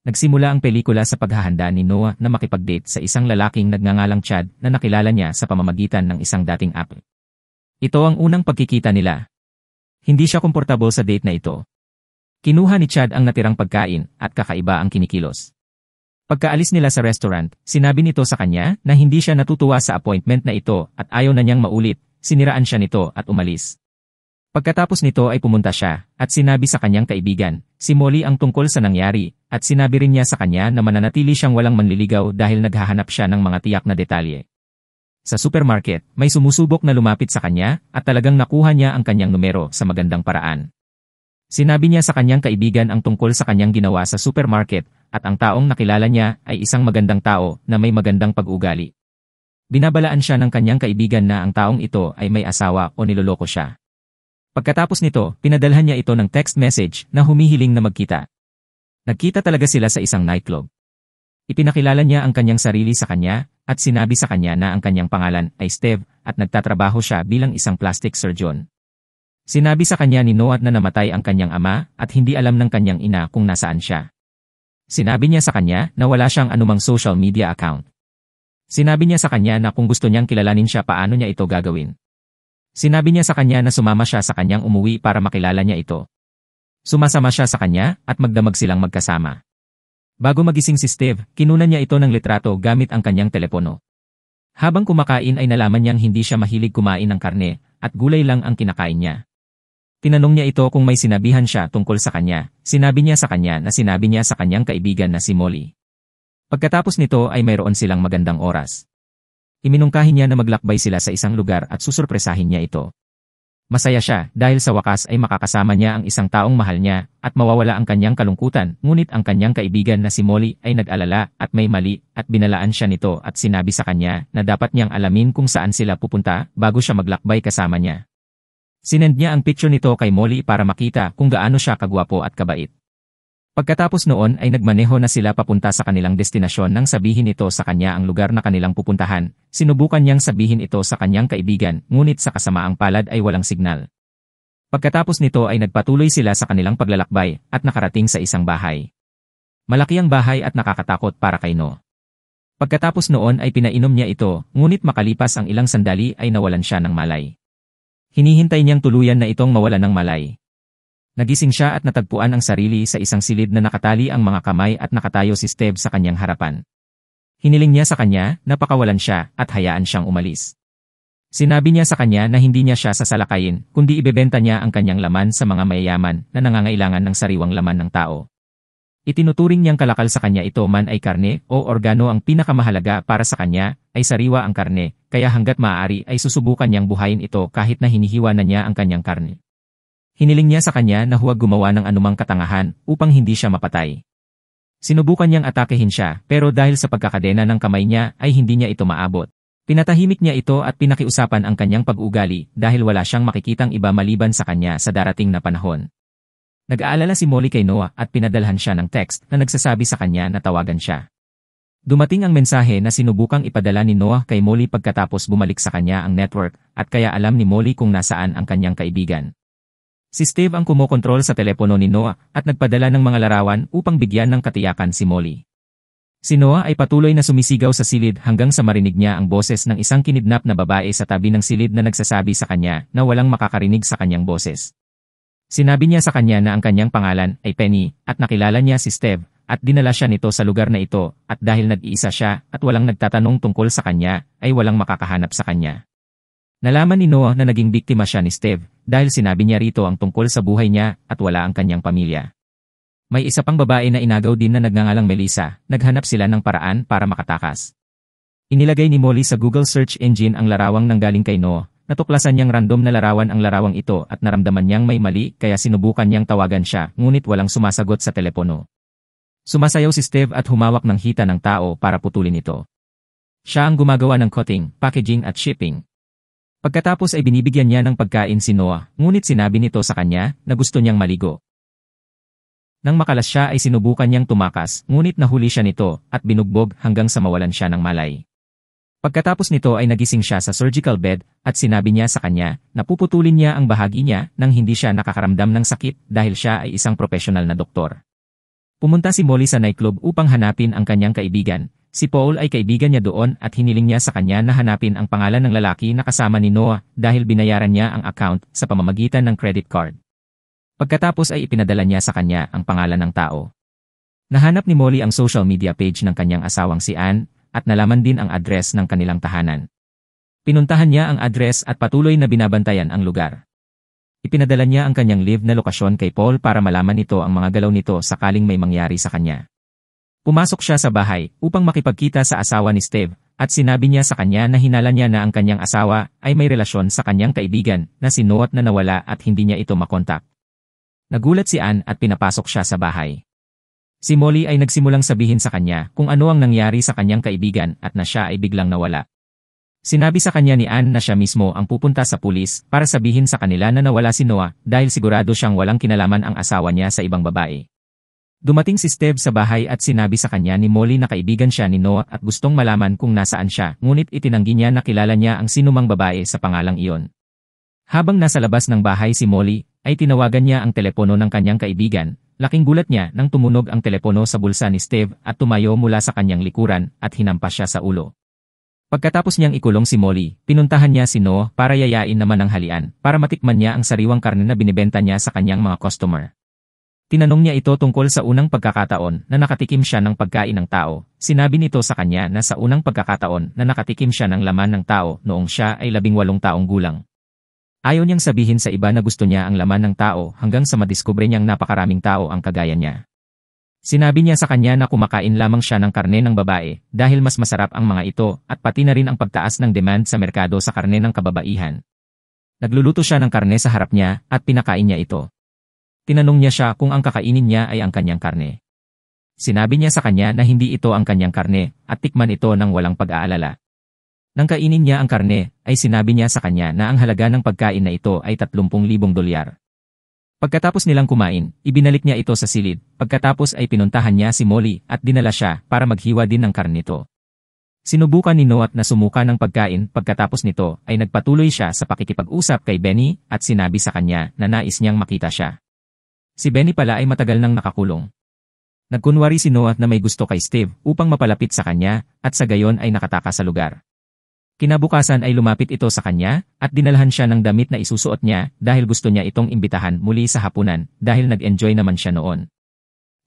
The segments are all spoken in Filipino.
Nagsimula ang pelikula sa paghahanda ni Noah na makipag-date sa isang lalaking nagngangalang Chad na nakilala niya sa pamamagitan ng isang dating app. Ito ang unang pagkikita nila. Hindi siya komportable sa date na ito. Kinuha ni Chad ang natirang pagkain at kakaiba ang kinikilos. Pagkaalis nila sa restaurant, sinabi nito sa kanya na hindi siya natutuwa sa appointment na ito at ayaw na niyang maulit, siniraan siya nito at umalis. Pagkatapos nito ay pumunta siya, at sinabi sa kanyang kaibigan, si Molly ang tungkol sa nangyari, at sinabi rin niya sa kanya na mananatili siyang walang manliligaw dahil naghahanap siya ng mga tiyak na detalye. Sa supermarket, may sumusubok na lumapit sa kanya, at talagang nakuha niya ang kanyang numero sa magandang paraan. Sinabi niya sa kanyang kaibigan ang tungkol sa kanyang ginawa sa supermarket, at ang taong nakilala niya ay isang magandang tao na may magandang pag-ugali. Binabalaan siya ng kanyang kaibigan na ang taong ito ay may asawa o niloloko siya. Pagkatapos nito, pinadalhan niya ito ng text message na humihiling na magkita. Nagkita talaga sila sa isang nightclub. Ipinakilala niya ang kanyang sarili sa kanya at sinabi sa kanya na ang kanyang pangalan ay Steve at nagtatrabaho siya bilang isang plastic surgeon. Sinabi sa kanya ni Noah na namatay ang kanyang ama at hindi alam ng kanyang ina kung nasaan siya. Sinabi niya sa kanya na wala siyang anumang social media account. Sinabi niya sa kanya na kung gusto niyang kilalanin siya paano niya ito gagawin. Sinabi niya sa kanya na sumama siya sa kanyang umuwi para makilala niya ito. Sumasama siya sa kanya at magdamag silang magkasama. Bago magising si Steve, kinunan niya ito ng litrato gamit ang kanyang telepono. Habang kumakain ay nalaman niyang hindi siya mahilig kumain ng karne at gulay lang ang kinakain niya. Tinanong niya ito kung may sinabihan siya tungkol sa kanya. Sinabi niya sa kanya na sinabi niya sa kanyang kaibigan na si Molly. Pagkatapos nito ay mayroon silang magandang oras. Iminungkahi niya na maglakbay sila sa isang lugar at susurpresahin niya ito. Masaya siya dahil sa wakas ay makakasama niya ang isang taong mahal niya at mawawala ang kanyang kalungkutan ngunit ang kanyang kaibigan na si Molly ay nag-alala at may mali at binalaan siya nito at sinabi sa kanya na dapat niyang alamin kung saan sila pupunta bago siya maglakbay kasama niya. Sinend niya ang picture nito kay Molly para makita kung gaano siya kagwapo at kabait. Pagkatapos noon ay nagmaneho na sila papunta sa kanilang destinasyon nang sabihin ito sa kanya ang lugar na kanilang pupuntahan, sinubukan niyang sabihin ito sa kanyang kaibigan, ngunit sa kasamaang palad ay walang signal. Pagkatapos nito ay nagpatuloy sila sa kanilang paglalakbay at nakarating sa isang bahay. Malaki ang bahay at nakakatakot para kay No. Pagkatapos noon ay pinainom niya ito, ngunit makalipas ang ilang sandali ay nawalan siya ng malay. Hinihintay niyang tuluyan na itong mawalan ng malay. Nagising siya at natagpuan ang sarili sa isang silid na nakatali ang mga kamay at nakatayo si Steve sa kanyang harapan. Hiniling niya sa kanya na pakawalan siya at hayaan siyang umalis. Sinabi niya sa kanya na hindi niya siya sasalakayin, kundi ibebenta niya ang kanyang laman sa mga mayayaman na nangangailangan ng sariwang laman ng tao. Itinuturing niyang kalakal sa kanya ito man ay karne o organo ang pinakamahalaga para sa kanya ay sariwa ang karne, kaya hanggat maaari ay susubukan niyang buhayin ito kahit na hinihiwa na niya ang kanyang karne. Hiniling niya sa kanya na huwag gumawa ng anumang katangahan upang hindi siya mapatay. Sinubukan niyang atakehin siya pero dahil sa pagkakadena ng kamay niya ay hindi niya ito maabot. Pinatahimik niya ito at pinakiusapan ang kanyang pag-ugali dahil wala siyang makikitang iba maliban sa kanya sa darating na panahon. Nag-aalala si Molly kay Noah at pinadalhan siya ng text na nagsasabi sa kanya na tawagan siya. Dumating ang mensahe na sinubukang ipadala ni Noah kay Molly pagkatapos bumalik sa kanya ang network at kaya alam ni Molly kung nasaan ang kanyang kaibigan. Si Steve ang kumokontrol sa telepono ni Noah at nagpadala ng mga larawan upang bigyan ng katiyakan si Molly. Si Noah ay patuloy na sumisigaw sa silid hanggang sa marinig niya ang boses ng isang kinidnap na babae sa tabi ng silid na nagsasabi sa kanya na walang makakarinig sa kanyang boses. Sinabi niya sa kanya na ang kanyang pangalan ay Penny at nakilala niya si Steve at dinala siya nito sa lugar na ito at dahil nag-iisa siya at walang nagtatanong tungkol sa kanya ay walang makakahanap sa kanya. Nalaman ni Noah na naging biktima siya ni Steve dahil sinabi niya rito ang tungkol sa buhay niya at wala ang kanyang pamilya. May isa pang babae na inagaw din na nagngangalang Melissa, naghanap sila ng paraan para makatakas. Inilagay ni Molly sa Google search engine ang larawang nanggaling kay Noah, natuklasan niyang random na larawan ang larawang ito at naramdaman niyang may mali kaya sinubukan niyang tawagan siya ngunit walang sumasagot sa telepono. Sumasayaw si Steve at humawak ng hita ng tao para putulin ito. Siya ang gumagawa ng cutting, packaging at shipping, Pagkatapos ay binibigyan niya ng pagkain si Noah, ngunit sinabi nito sa kanya na gusto niyang maligo. Nang makalas siya ay sinubukan niyang tumakas, ngunit nahuli siya nito at binugbog hanggang sa mawalan siya ng malay. Pagkatapos nito ay nagising siya sa surgical bed at sinabi niya sa kanya na puputulin niya ang bahagi niya nang hindi siya nakakaramdam ng sakit dahil siya ay isang profesional na doktor. Pumunta si Molly sa nightclub upang hanapin ang kanyang kaibigan Si Paul ay kaibigan niya doon at hiniling niya sa kanya na hanapin ang pangalan ng lalaki na kasama ni Noah dahil binayaran niya ang account sa pamamagitan ng credit card. Pagkatapos ay ipinadala niya sa kanya ang pangalan ng tao. Nahanap ni Molly ang social media page ng kanyang asawang si Ann at nalaman din ang address ng kanilang tahanan. Pinuntahan niya ang address at patuloy na binabantayan ang lugar. Ipinadala niya ang kanyang live na lokasyon kay Paul para malaman nito ang mga galaw nito sakaling may mangyari sa kanya. Pumasok siya sa bahay upang makipagkita sa asawa ni Steve at sinabi niya sa kanya na hinala niya na ang kanyang asawa ay may relasyon sa kanyang kaibigan na si Noah na nawala at hindi niya ito makontak. Nagulat si Ann at pinapasok siya sa bahay. Si Molly ay nagsimulang sabihin sa kanya kung ano ang nangyari sa kanyang kaibigan at na siya ay biglang nawala. Sinabi sa kanya ni Ann na siya mismo ang pupunta sa pulis para sabihin sa kanila na nawala si Noah dahil sigurado siyang walang kinalaman ang asawa niya sa ibang babae. Dumating si Steve sa bahay at sinabi sa kanya ni Molly na kaibigan siya ni Noah at gustong malaman kung nasaan siya, ngunit itinanggi niya na kilala niya ang sinumang babae sa pangalang iyon. Habang nasa labas ng bahay si Molly, ay tinawagan niya ang telepono ng kanyang kaibigan, laking gulat niya nang tumunog ang telepono sa bulsa ni Steve at tumayo mula sa kanyang likuran at hinampas siya sa ulo. Pagkatapos niyang ikulong si Molly, pinuntahan niya si Noah para yayain naman ang halian, para matikman niya ang sariwang karne na binibenta niya sa kanyang mga customer. Tinanong niya ito tungkol sa unang pagkakataon na nakatikim siya ng pagkain ng tao. Sinabi nito sa kanya na sa unang pagkakataon na nakatikim siya ng laman ng tao noong siya ay labing walong taong gulang. Ayaw niyang sabihin sa iba na gusto niya ang laman ng tao hanggang sa madiskubre niyang napakaraming tao ang kagaya niya. Sinabi niya sa kanya na kumakain lamang siya ng karne ng babae dahil mas masarap ang mga ito at pati na rin ang pagtaas ng demand sa merkado sa karne ng kababaihan. Nagluluto siya ng karne sa harap niya at pinakain niya ito. Tinanong niya siya kung ang kakainin niya ay ang kanyang karne. Sinabi niya sa kanya na hindi ito ang kanyang karne at tikman ito ng walang pag-aalala. Nang kainin niya ang karne, ay sinabi niya sa kanya na ang halaga ng pagkain na ito ay 30,000 dolyar. Pagkatapos nilang kumain, ibinalik niya ito sa silid, pagkatapos ay pinuntahan niya si Molly at dinala siya para maghiwa din ng karne nito. Sinubukan ni Noah na sumuka ng pagkain pagkatapos nito ay nagpatuloy siya sa pakikipag-usap kay Benny at sinabi sa kanya na nais niyang makita siya. Si Benny pala ay matagal nang nakakulong. Nagkunwari si Noah na may gusto kay Steve upang mapalapit sa kanya at sa gayon ay nakataka sa lugar. Kinabukasan ay lumapit ito sa kanya at dinalhan siya ng damit na isusuot niya dahil gusto niya itong imbitahan muli sa hapunan dahil nag-enjoy naman siya noon.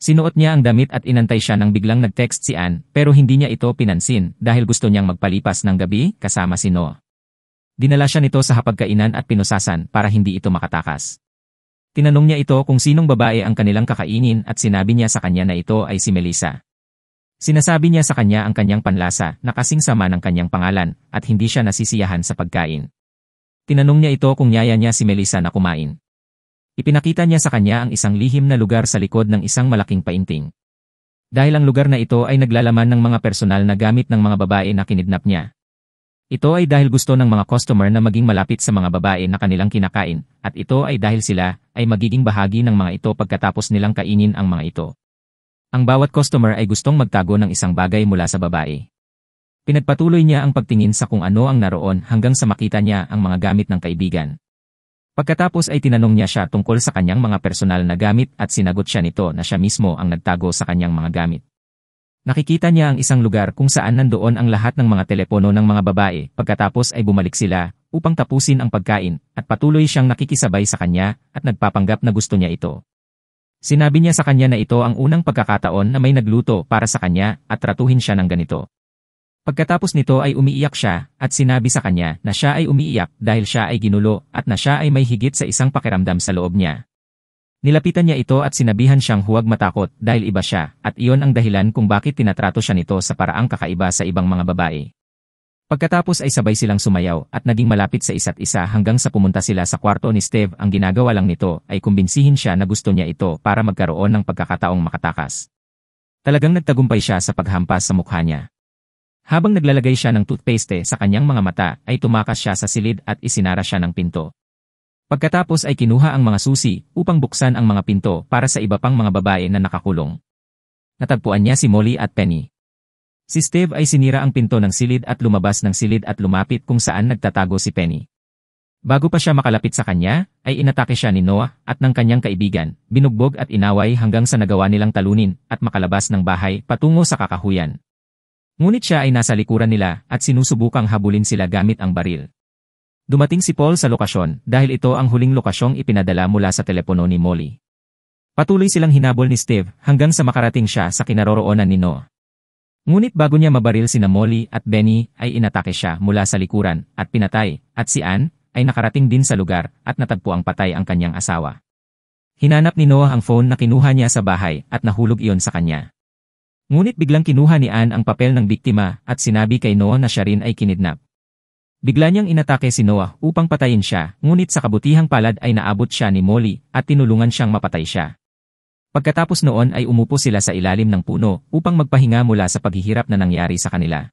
Sinuot niya ang damit at inantay siya nang biglang nag-text si Ann pero hindi niya ito pinansin dahil gusto niyang magpalipas ng gabi kasama si Noah. Dinala siya nito sa hapagkainan at pinusasan para hindi ito makatakas. Tinanong niya ito kung sinong babae ang kanilang kakainin at sinabi niya sa kanya na ito ay si Melissa. Sinasabi niya sa kanya ang kanyang panlasa na kasing sama ng kanyang pangalan at hindi siya nasisiyahan sa pagkain. Tinanong niya ito kung yaya niya si Melissa na kumain. Ipinakita niya sa kanya ang isang lihim na lugar sa likod ng isang malaking painting. Dahil ang lugar na ito ay naglalaman ng mga personal na gamit ng mga babae na kinidnap niya, ito ay dahil gusto ng mga customer na maging malapit sa mga babae na kanilang kinakain, at ito ay dahil sila ay magiging bahagi ng mga ito pagkatapos nilang kainin ang mga ito. Ang bawat customer ay gustong magtago ng isang bagay mula sa babae. Pinagpatuloy niya ang pagtingin sa kung ano ang naroon hanggang sa makita niya ang mga gamit ng kaibigan. Pagkatapos ay tinanong niya siya tungkol sa kanyang mga personal na gamit at sinagot siya nito na siya mismo ang nagtago sa kanyang mga gamit. Nakikita niya ang isang lugar kung saan nandoon ang lahat ng mga telepono ng mga babae pagkatapos ay bumalik sila upang tapusin ang pagkain at patuloy siyang nakikisabay sa kanya at nagpapanggap na gusto niya ito. Sinabi niya sa kanya na ito ang unang pagkakataon na may nagluto para sa kanya at tratuhin siya ng ganito. Pagkatapos nito ay umiiyak siya at sinabi sa kanya na siya ay umiiyak dahil siya ay ginulo at na siya ay may higit sa isang pakiramdam sa loob niya. Nilapitan niya ito at sinabihan siyang huwag matakot dahil iba siya at iyon ang dahilan kung bakit tinatrato siya nito sa paraang kakaiba sa ibang mga babae. Pagkatapos ay sabay silang sumayaw at naging malapit sa isa't isa hanggang sa pumunta sila sa kwarto ni Steve. Ang ginagawa lang nito ay kumbinsihin siya na gusto niya ito para magkaroon ng pagkakataong makatakas. Talagang nagtagumpay siya sa paghampas sa mukha niya. Habang naglalagay siya ng toothpaste sa kanyang mga mata ay tumakas siya sa silid at isinara siya ng pinto. Pagkatapos ay kinuha ang mga susi upang buksan ang mga pinto para sa iba pang mga babae na nakakulong. Natagpuan niya si Molly at Penny. Si Steve ay sinira ang pinto ng silid at lumabas ng silid at lumapit kung saan nagtatago si Penny. Bago pa siya makalapit sa kanya, ay inatake siya ni Noah at ng kanyang kaibigan, binugbog at inaway hanggang sa nagawa nilang talunin at makalabas ng bahay patungo sa kakahuyan. Ngunit siya ay nasa likuran nila at sinusubukang habulin sila gamit ang baril. Dumating si Paul sa lokasyon dahil ito ang huling lokasyong ipinadala mula sa telepono ni Molly. Patuloy silang hinabol ni Steve hanggang sa makarating siya sa kinaroroonan ni Noah. Ngunit bago niya mabaril sina Molly at Benny ay inatake siya mula sa likuran at pinatay at si Ann ay nakarating din sa lugar at natagpo ang patay ang kanyang asawa. Hinanap ni Noah ang phone na kinuha niya sa bahay at nahulog iyon sa kanya. Ngunit biglang kinuha ni Ann ang papel ng biktima at sinabi kay Noah na siya rin ay kinidnap. Bigla niyang inatake si Noah upang patayin siya, ngunit sa kabutihang palad ay naabot siya ni Molly at tinulungan siyang mapatay siya. Pagkatapos noon ay umupo sila sa ilalim ng puno upang magpahinga mula sa paghihirap na nangyari sa kanila.